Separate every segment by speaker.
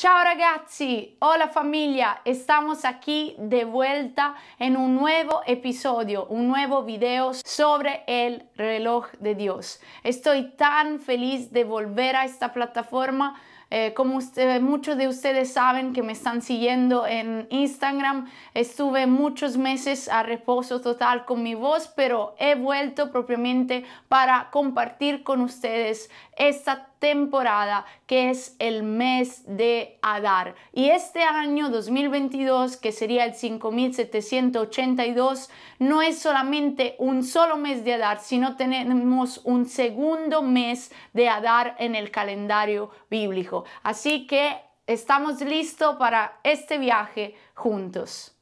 Speaker 1: Ciao ragazzi, hola familia, estamos aquí de vuelta en un nuevo episodio, un nuevo video sobre el reloj de Dios. Estoy tan feliz de volver a esta plataforma. Eh, como muchos de ustedes saben que me están siguiendo en Instagram, estuve muchos meses a reposo total con mi voz, pero he vuelto propiamente para compartir con ustedes esta temporada que es el mes de Adar. Y este año 2022, que sería el 5782, no es solamente un solo mes de Adar, sino tenemos un segundo mes de Adar en el calendario bíblico. Así que estamos listos para este viaje juntos.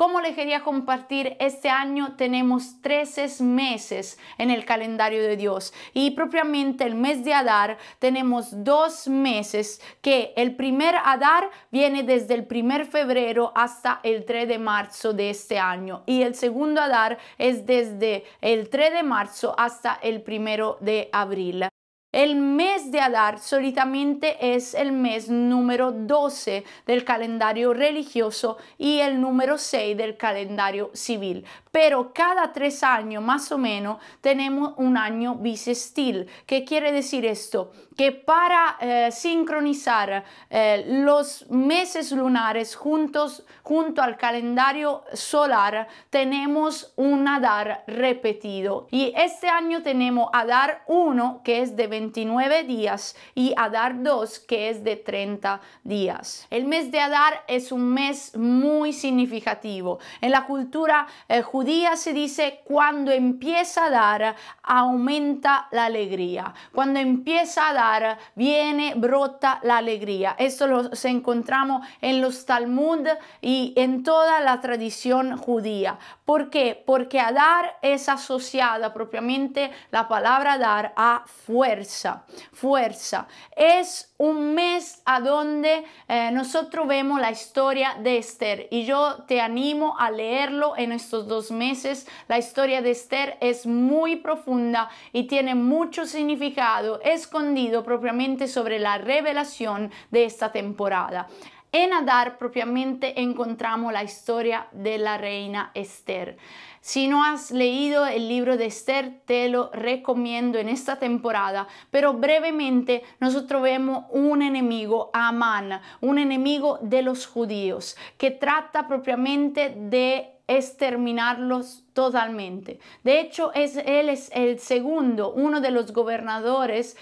Speaker 1: Como les quería compartir, este año tenemos 13 meses en el calendario de Dios y propiamente el mes de Adar tenemos dos meses que el primer Adar viene desde el primer febrero hasta el 3 de marzo de este año y el segundo Adar es desde el 3 de marzo hasta el primero de abril. El mes de Adar solitamente es el mes número 12 del calendario religioso y el número 6 del calendario civil pero cada tres años más o menos tenemos un año bisestil. ¿Qué quiere decir esto? Que para eh, sincronizar eh, los meses lunares juntos, junto al calendario solar, tenemos un Adar repetido. Y este año tenemos Adar 1, que es de 29 días, y Adar 2, que es de 30 días. El mes de Adar es un mes muy significativo. En la cultura judía, eh, judía se dice, cuando empieza a dar, aumenta la alegría. Cuando empieza a dar, viene, brota la alegría. Esto lo se encontramos en los Talmud y en toda la tradición judía. ¿Por qué? Porque a dar es asociada propiamente la palabra dar a fuerza. Fuerza. Es un mes a donde eh, nosotros vemos la historia de Esther y yo te animo a leerlo en estos dos meses. La historia de Esther es muy profunda y tiene mucho significado escondido propiamente sobre la revelación de esta temporada. En Adar propiamente encontramos la historia de la reina Esther. Si no has leído el libro de Esther, te lo recomiendo en esta temporada, pero brevemente nosotros vemos un enemigo, Amán, un enemigo de los judíos, que trata propiamente de exterminarlos totalmente. De hecho, es, él es el segundo, uno de los gobernadores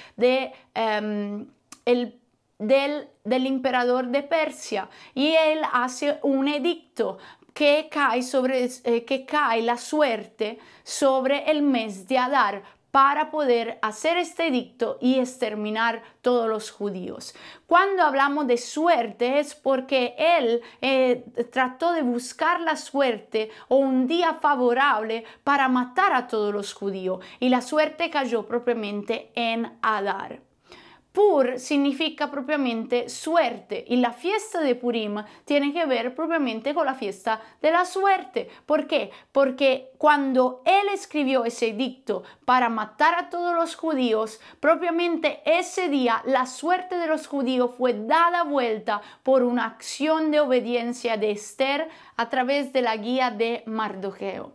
Speaker 1: em, del del emperador de Persia y él hace un edicto que cae, sobre, eh, que cae la suerte sobre el mes de Adar para poder hacer este edicto y exterminar todos los judíos. Cuando hablamos de suerte es porque él eh, trató de buscar la suerte o un día favorable para matar a todos los judíos y la suerte cayó propiamente en Adar. Pur significa propiamente suerte y la fiesta de Purim tiene que ver propiamente con la fiesta de la suerte. ¿Por qué? Porque cuando él escribió ese edicto para matar a todos los judíos, propiamente ese día la suerte de los judíos fue dada vuelta por una acción de obediencia de Esther a través de la guía de mardocheo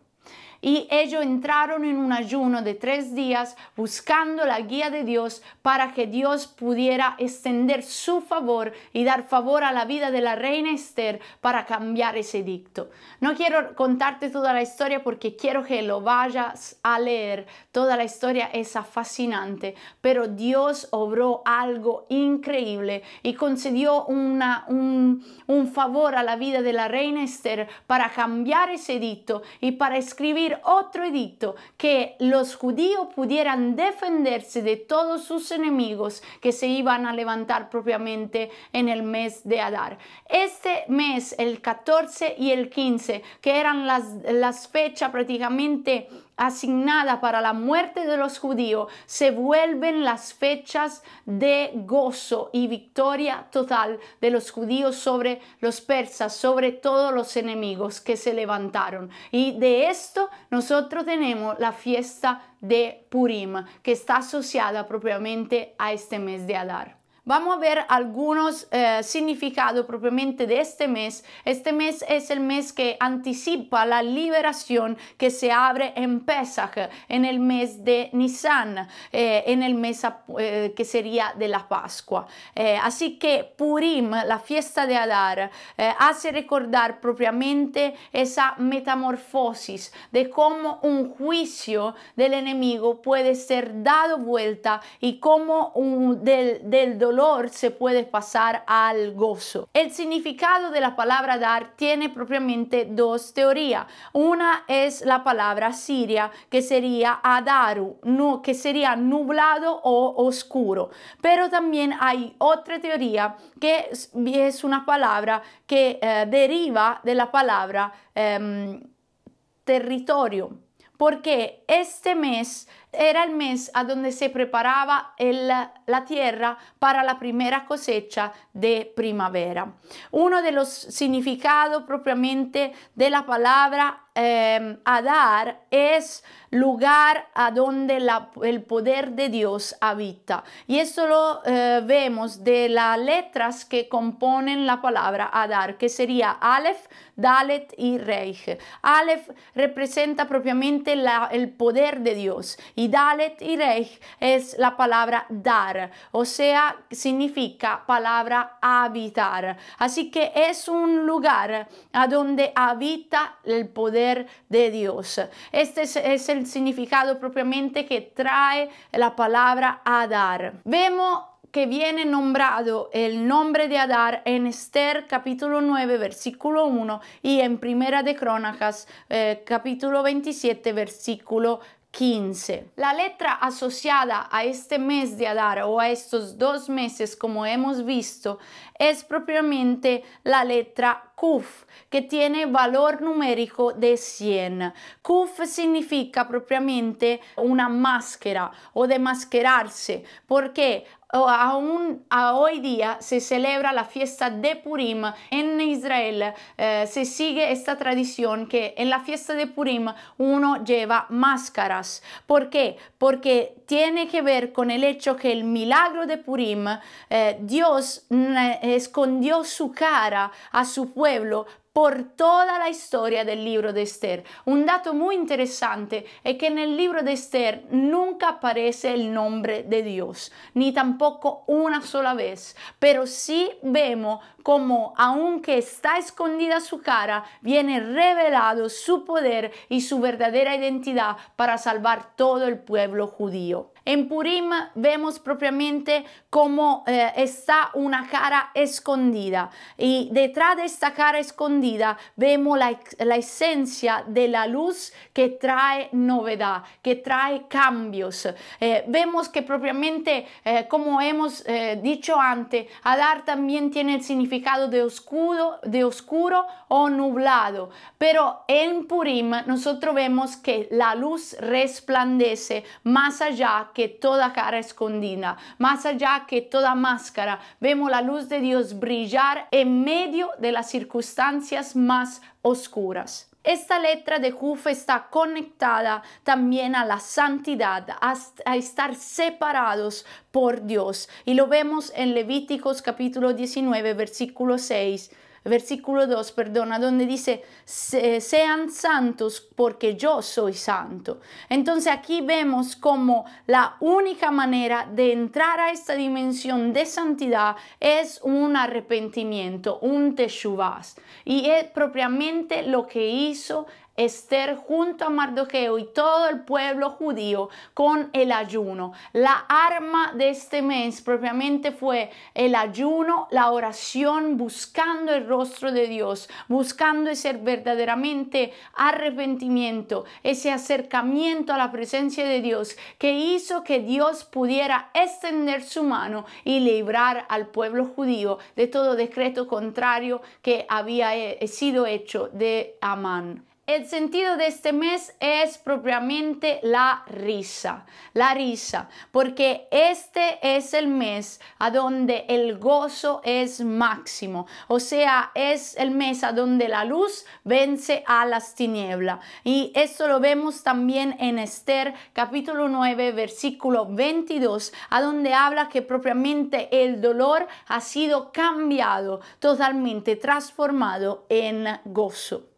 Speaker 1: y ellos entraron en un ayuno de tres días buscando la guía de Dios para que Dios pudiera extender su favor y dar favor a la vida de la reina Esther para cambiar ese dicto No quiero contarte toda la historia porque quiero que lo vayas a leer. Toda la historia es fascinante, pero Dios obró algo increíble y concedió un, favor a la vida de la reina Esther para cambiar ese dicto y para escribir otro edicto que los judíos pudieran defenderse de todos sus enemigos que se iban a levantar propiamente en el mes de Adar. Este mes, el 14 y el 15, que eran las, las fechas prácticamente asignada para la muerte de los judíos se vuelven las fechas de gozo y victoria total de los judíos sobre los persas, sobre todos los enemigos que se levantaron. Y de esto nosotros tenemos la fiesta de Purim, que está asociada propiamente a este mes de Adar. Vamos a ver algunos eh, significados propiamente de este mes. Este mes es el mes que anticipa la liberación que se abre en Pesach, en el mes de Nisan, eh, en el mes eh, que sería de la Pascua. así que Purim, la fiesta de Adar, hace recordar propiamente esa metamorfosis de cómo un juicio del enemigo puede ser dado vuelta y cómo un, del, del dolor se puede pasar al gozo. El significado de la palabra dar tiene propiamente dos teorías. Una es la palabra siria, que sería adaru, no, que sería nublado o oscuro. Pero también hay otra teoría que es una palabra que eh, deriva de la palabra em, territorio. Porque este mes era el mes a donde se preparaba la tierra para la primera cosecha de primavera. Uno de los significados propiamente de la palabra em, Adar es lugar a donde el poder de Dios habita. Y esto lo eh, vemos de las letras que componen la palabra Adar, que sería Aleph, Dalet y Reich. Aleph representa propiamente el poder de Dios y Dalet y es la palabra dar, o sea, significa palabra habitar. Así que es un lugar a donde habita el poder de Dios. Este es, el significado propiamente que trae la palabra Adar. Vemos que viene nombrado el nombre de Adar en Esther capítulo 9 versículo 1 y en Primera de Crónicas eh, capítulo 27 versículo la letra asociada a este mes de Adar o a estos dos meses, como hemos visto, es propiamente la letra Kuf, que tiene valor numérico de 100. Kuf significa propiamente una máscara o demasquerarse, porque aún a hoy día se celebra la fiesta de Purim en Israel. Eh, se sigue esta tradición que en la fiesta de Purim uno lleva máscaras. ¿Por qué? Porque tiene que ver con el hecho que el milagro de Purim, eh, Dios escondió su cara a su pueblo por toda la historia del libro de Esther. Un dato muy interesante es que en el libro de Esther nunca aparece el nombre de Dios, ni tampoco una sola vez, pero sí vemos como, aunque está escondida su cara, viene revelado su poder y su verdadera identidad para salvar todo el pueblo judío. En Purim vemos propiamente cómo eh, está una cara escondida y detrás de esta cara escondida vemos la, esencia de la luz que trae novedad, que trae cambios. Eh, vemos que propiamente, eh, como hemos dicho antes, Adar también tiene el significado de oscuro, de oscuro o nublado, pero en Purim nosotros vemos que la luz resplandece más allá que toda cara escondida, más allá que toda máscara, vemos la luz de Dios brillar en medio de las circunstancias más oscuras. Esta letra de Jufe está conectada también a la santidad, a, a, estar separados por Dios. Y lo vemos en Levíticos capítulo 19, versículo 6 versículo 2, perdona, donde dice, sean santos porque yo soy santo. Entonces aquí vemos como la única manera de entrar a esta dimensión de santidad es un arrepentimiento, un teshuvas. Y es propiamente lo que hizo Esther junto a Mardocheo y todo el pueblo judío con el ayuno. La arma de este mes propiamente fue el ayuno, la oración, buscando el rostro de Dios, buscando ese verdaderamente arrepentimiento, ese acercamiento a la presencia de Dios que hizo que Dios pudiera extender su mano y librar al pueblo judío de todo decreto contrario que había eh, sido hecho de Amán. El sentido de este mes es propiamente la risa, la risa, porque este es el mes a donde el gozo es máximo, o sea, es el mes a donde la luz vence a las tinieblas. Y esto lo vemos también en Esther capítulo 9, versículo 22, a donde habla que propiamente el dolor ha sido cambiado, totalmente transformado en gozo.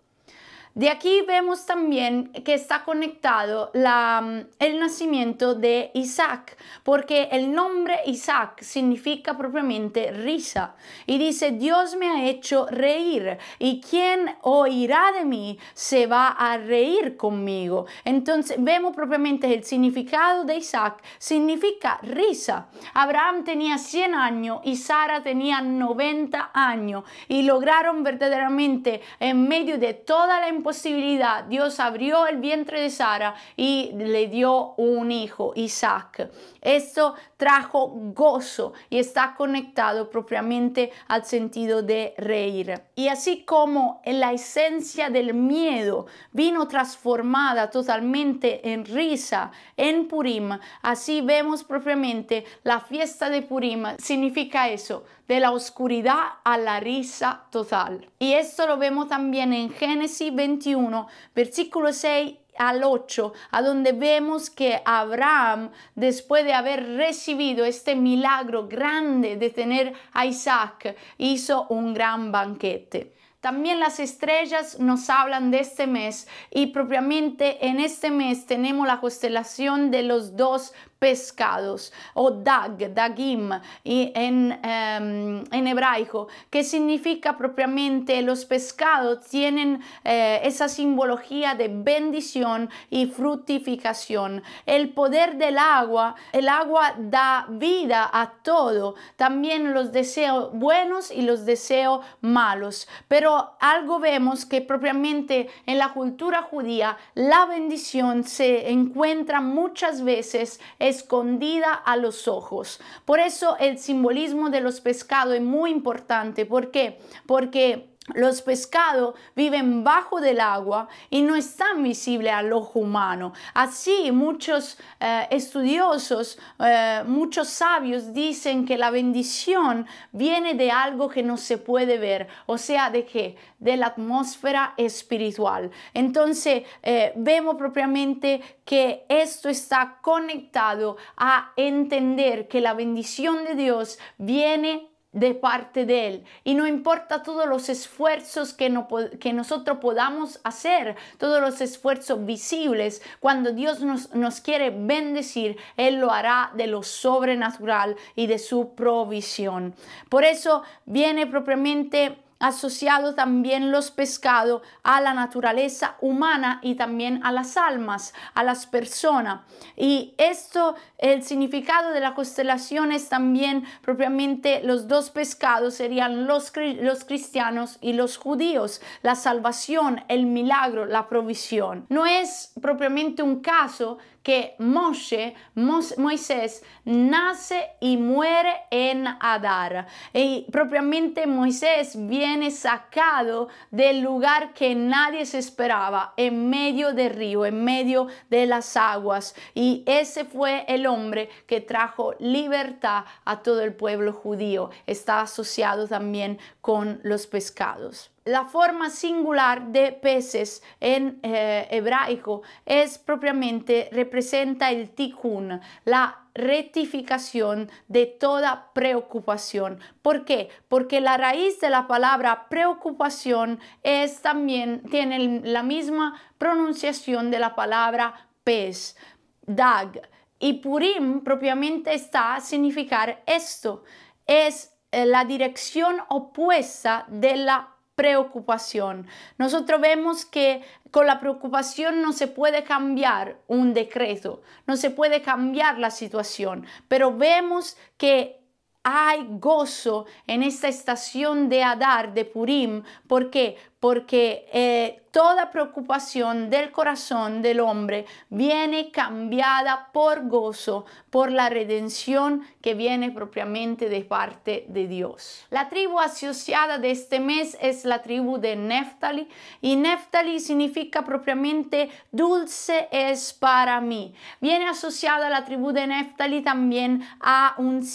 Speaker 1: De aquí vemos también que está conectado mm, el nacimiento de Isaac, porque el nombre Isaac significa propiamente risa y dice, Dios me ha hecho reír y quien oirá de mí se va a reír conmigo. Entonces vemos propiamente el significado de Isaac significa risa. Abraham tenía 100 años y Sara tenía 90 años y lograron verdaderamente en medio de toda la Posibilidad. Dios abrió el vientre de Sara y le dio un hijo, Isaac. Esto trajo gozo y está conectado propiamente al sentido de reír. Y así como la esencia del miedo vino transformada totalmente en risa en Purim, así vemos propiamente la fiesta de Purim. Significa eso, de la oscuridad a la risa total. Y esto lo vemos también en Génesis 21, versículo 6 al 8, a donde vemos que Abraham, después de haber recibido este milagro grande de tener a Isaac, hizo un gran banquete. También las estrellas nos hablan de este mes y propiamente en este mes tenemos la constelación de los dos pescados o dag, dagim en, em, en hebraico, que significa propiamente los pescados tienen eh, esa simbología de bendición y fructificación. El poder del agua, el agua da vida a todo, también los deseos buenos y los deseos malos. Pero algo vemos que propiamente en la cultura judía la bendición se encuentra muchas veces es escondida a los ojos. Por eso el simbolismo de los pescados es muy importante. ¿Por qué? Porque los pescados viven bajo del agua y no están visibles al ojo humano. Así muchos eh, estudiosos, eh, muchos sabios dicen que la bendición viene de algo que no se puede ver, o sea, de qué? De la atmósfera espiritual. Entonces eh, vemos propiamente que esto está conectado a entender que la bendición de Dios viene de parte de Él. Y no importa todos los esfuerzos que, no, que nosotros podamos hacer, todos los esfuerzos visibles, cuando Dios nos, nos quiere bendecir, Él lo hará de lo sobrenatural y de su provisión. Por eso viene propiamente asociado también los pescados a la naturaleza humana y también a las almas, a las personas. Y esto, el significado de la constelación es también propiamente los dos pescados serían los, los cristianos y los judíos, la salvación, el milagro, la provisión. No es propiamente un caso que Moshe, Moisés nace y muere en Adar. Y propiamente Moisés viene sacado del lugar que nadie se esperaba, en medio del río, en medio de las aguas. Y ese fue el hombre que trajo libertad a todo el pueblo judío. Está asociado también con los pescados la forma singular de peces en eh, hebraico es propiamente representa el tikun, la rectificación de toda preocupación. ¿Por qué? Porque la raíz de la palabra preocupación es también tiene la misma pronunciación de la palabra pez, dag. Y purim propiamente está a significar esto. Es eh, la dirección opuesta de la preocupación. Nosotros vemos que con la preocupación no se puede cambiar un decreto, no se puede cambiar la situación, pero vemos que hay gozo en esta estación de Adar, de Purim. porque porque eh, toda preocupación del corazón del hombre viene cambiada por gozo, por la redención que viene propiamente de parte de Dios. La tribu asociada de este mes es la tribu de Neftali y Neftali significa propiamente dulce es para mí. Viene asociada la tribu de Neftali también a un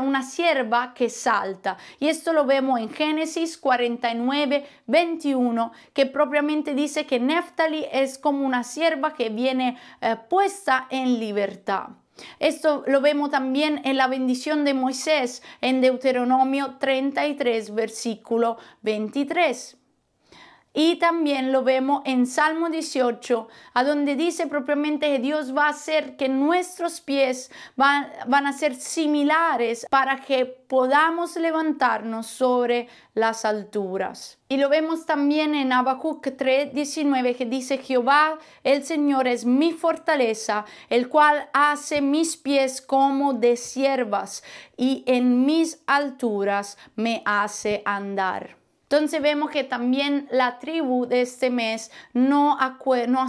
Speaker 1: una sierva que salta y esto lo vemos en Génesis 49, 21 que propiamente dice que Neftali es como una sierva que viene eh, puesta en libertad. Esto lo vemos también en la bendición de Moisés en Deuteronomio 33, versículo 23. Y también lo vemos en Salmo 18, a donde dice propiamente que Dios va a hacer que nuestros pies van, a ser similares para que podamos levantarnos sobre las alturas. Y lo vemos también en Habacuc 3:19 que dice, Jehová el Señor es mi fortaleza, el cual hace mis pies como de siervas y en mis alturas me hace andar. Entonces vemos que también la tribu de este mes nos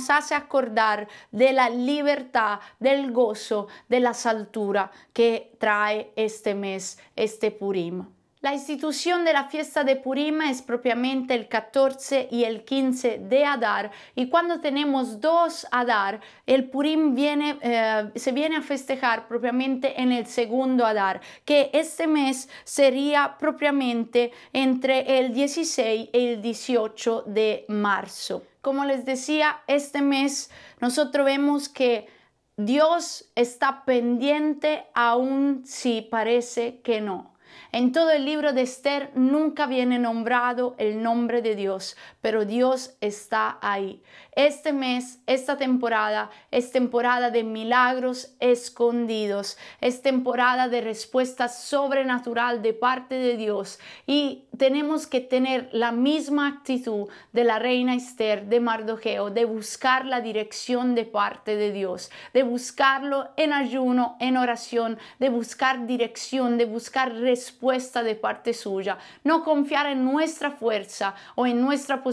Speaker 1: hace acordar de la libertad, del gozo, de la saltura que trae este mes, este Purim. La institución de la fiesta de Purim es propiamente el 14 y el 15 de Adar y cuando tenemos dos Adar, el Purim eh, se viene a festejar propiamente en el segundo Adar, que este mes sería propiamente entre el 16 y el 18 de marzo. Como les decía, este mes nosotros vemos que Dios está pendiente aún si parece que no. En todo el libro de Esther nunca viene nombrado el nombre de Dios, pero Dios está ahí. Este mes, esta temporada, es temporada de milagros escondidos, es temporada de respuesta sobrenatural de parte de Dios y tenemos que tener la misma actitud de la reina Esther, de Mardogeo, de buscar la dirección de parte de Dios, de buscarlo en ayuno, en oración, de buscar dirección, de buscar respuesta de parte suya, no confiar en nuestra fuerza o en nuestra posibilidad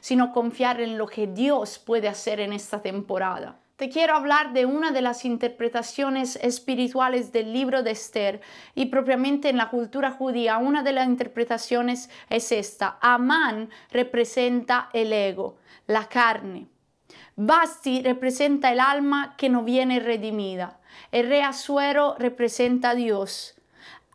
Speaker 1: sino confiar en lo que Dios puede hacer en esta temporada. Te quiero hablar de una de las interpretaciones espirituales del libro de Esther y propiamente en la cultura judía una de las interpretaciones es esta. Amán representa el ego, la carne. Basti representa el alma que no viene redimida. El rey representa a Dios.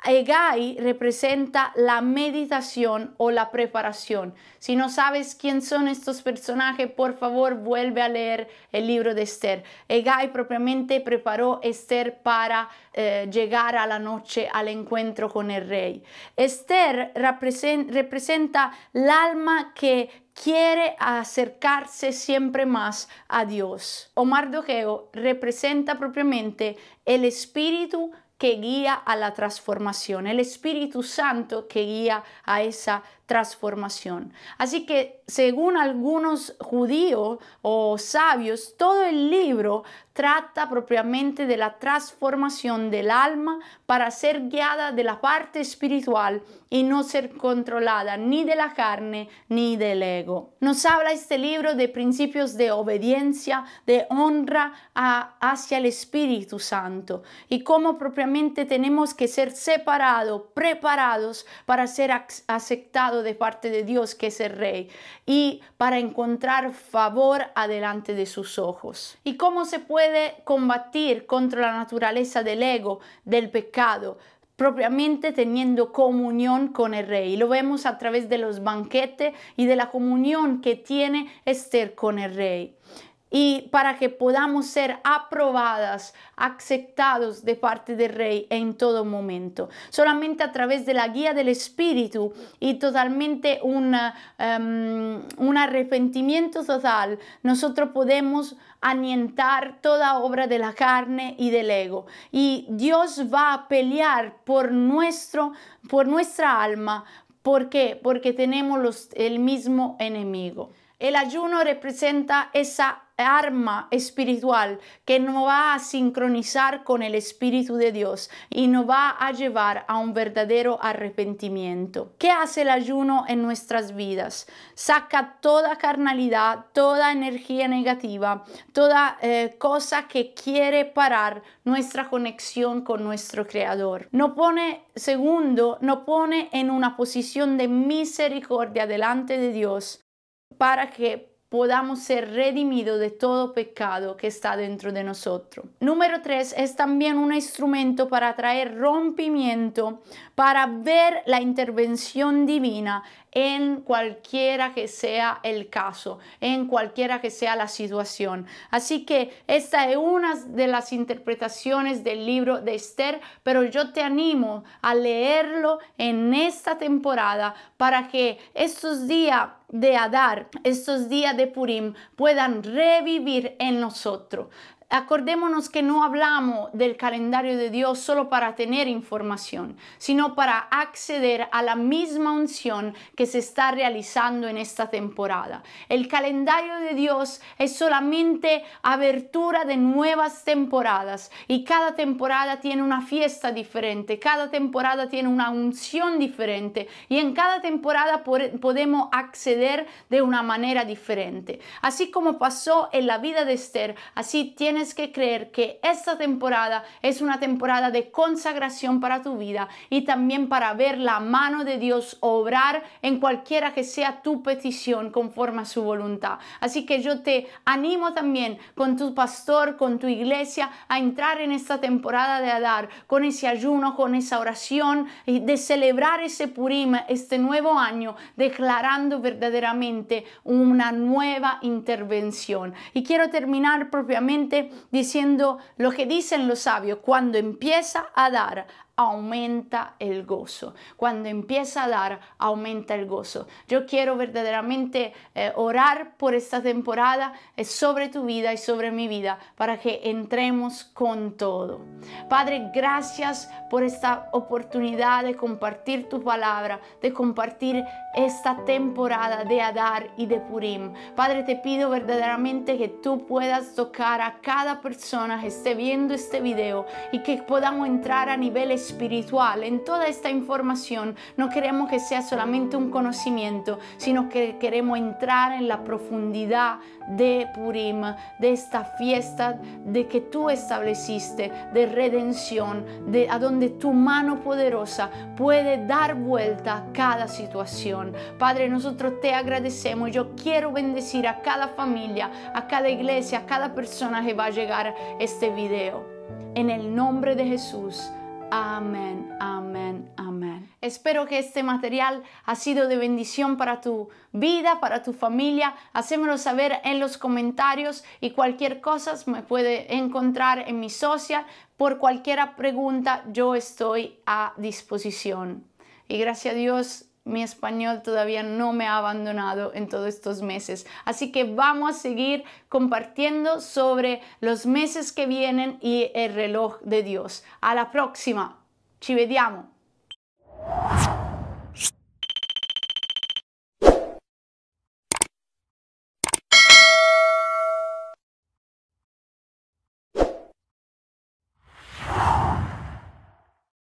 Speaker 1: Egai representa la meditación o la preparación. Si no sabes quién son estos personajes, por favor vuelve a leer el libro de Esther. Egai propiamente preparó a Esther para eh, llegar a la noche al encuentro con el rey. Esther representa el alma que quiere acercarse siempre más a Dios. Omar Dogeo representa propiamente el espíritu que guía a la transformación, el Espíritu Santo que guía a esa transformación. Así que, según algunos judíos o sabios, todo el libro trata propiamente de la transformación del alma para ser guiada de la parte espiritual y no ser controlada ni de la carne ni del ego. Nos habla este libro de principios de obediencia, de honra hacia el Espíritu Santo y cómo propiamente tenemos que ser separados, preparados para ser aceptados de parte de Dios, que es el rey, y para encontrar favor adelante de sus ojos. ¿Y cómo se puede combatir contra la naturaleza del ego, del pecado? propiamente teniendo comunión con el rey. Lo vemos a través de los banquetes y de la comunión que tiene Esther con el rey y para que podamos ser aprobadas, aceptados de parte del Rey en todo momento. Solamente a través de la guía del Espíritu y totalmente un em, arrepentimiento total, nosotros podemos anientar toda obra de la carne y del ego. Y Dios va a pelear por, nuestro, por nuestra alma. ¿Por qué? Porque tenemos el mismo enemigo. El ayuno representa esa arma espiritual que nos va a sincronizar con el Espíritu de Dios y nos va a llevar a un verdadero arrepentimiento. ¿Qué hace el ayuno en nuestras vidas? Saca toda carnalidad, toda energía negativa, toda eh, cosa que quiere parar nuestra conexión con nuestro Creador. No pone, segundo, no pone en una posición de misericordia delante de Dios para que podamos ser redimidos de todo pecado que está dentro de nosotros. Número 3 es también un instrumento para traer rompimiento, para ver la intervención divina en cualquiera que sea el caso, en cualquiera que sea la situación. Así que esta es una de las interpretaciones del libro de Esther, pero yo te animo a leerlo en esta temporada para que estos días de Adar, estos días de Purim, puedan revivir en nosotros. Acordémonos que no hablamos del calendario de Dios solo para tener información, sino para acceder a la misma unción que se está realizando en esta temporada. El calendario de Dios es solamente abertura de nuevas temporadas y cada temporada tiene una fiesta diferente, cada temporada tiene una unción diferente y en cada temporada podemos acceder de una manera diferente. Así como pasó en la vida de Esther, así tiene que creer que esta temporada es una temporada de consagración para tu vida y también para ver la mano de Dios obrar en cualquiera que sea tu petición conforme a su voluntad. Así que yo te animo también con tu pastor, con tu iglesia, a entrar en esta temporada de Adar, con ese ayuno, con esa oración, y de celebrar ese Purim, este nuevo año, declarando verdaderamente una nueva intervención. Y quiero terminar propiamente diciendo lo que dicen los sabios, cuando empieza a dar aumenta el gozo. Cuando empieza a dar, aumenta el gozo. Yo quiero verdaderamente eh, orar por esta temporada eh, sobre tu vida y sobre mi vida para que entremos con todo. Padre, gracias por esta oportunidad de compartir tu palabra, de compartir esta temporada de Adar y de Purim. Padre, te pido verdaderamente que tú puedas tocar a cada persona que esté viendo este video y que podamos entrar a niveles espiritual, en toda esta información, no queremos que sea solamente un conocimiento, sino que queremos entrar en la profundidad de Purim, de esta fiesta de que tú estableciste, de redención, de a donde tu mano poderosa puede dar vuelta a cada situación. Padre, nosotros te agradecemos. Yo quiero bendecir a cada familia, a cada iglesia, a cada persona que va a llegar este video. En el nombre de Jesús. Amén, amén, amén. Espero que este material ha sido de bendición para tu vida, para tu familia. Hacémelo saber en los comentarios y cualquier cosa me puede encontrar en mi social. Por cualquier pregunta yo estoy a disposición. Y gracias a Dios mi español todavía no me ha abandonado en todos estos meses. Así que vamos a seguir compartiendo sobre los meses que vienen y el reloj de Dios. A la próxima. Ci